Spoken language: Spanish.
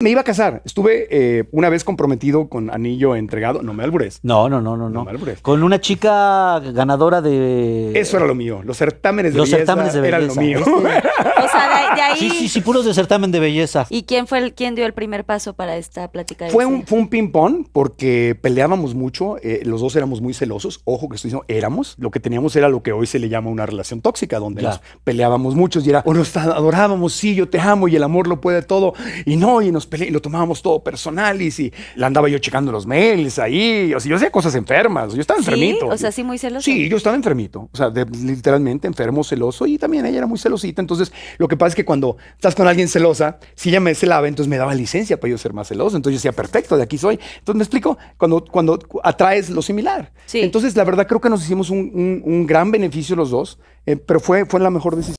Me iba a casar. Estuve eh, una vez comprometido con anillo entregado. No me albures. No, no, no, no. No, me albures. Con una chica ganadora de. Eso era lo mío. Los certámenes de Los certámenes de belleza. Era lo mío. o sea, de, ahí. Sí, sí, sí, puros de certamen de belleza. ¿Y quién fue el quién dio el primer paso para esta plática? fue, un, fue un ping-pong porque peleábamos mucho. Eh, los dos éramos muy celosos. Ojo que estoy diciendo, éramos. Lo que teníamos era lo que hoy se le llama una relación tóxica, donde peleábamos mucho y era, o oh, nos adorábamos, sí, yo te amo y el amor lo puede todo. Y no, y nos y lo tomábamos todo personal y si la andaba yo checando los mails ahí, o sea, yo hacía cosas enfermas, yo estaba ¿Sí? enfermito. O sea, sí, muy celoso. Sí, yo estaba enfermito, o sea, literalmente enfermo, celoso y también ella era muy celosita, entonces lo que pasa es que cuando estás con alguien celosa, si ella me celaba, entonces me daba licencia para yo ser más celoso, entonces yo decía, perfecto, de aquí soy. Entonces me explico, cuando, cuando atraes lo similar. Entonces la verdad creo que nos hicimos un, gran beneficio los dos, eh, pero fue, fue la mejor decisión.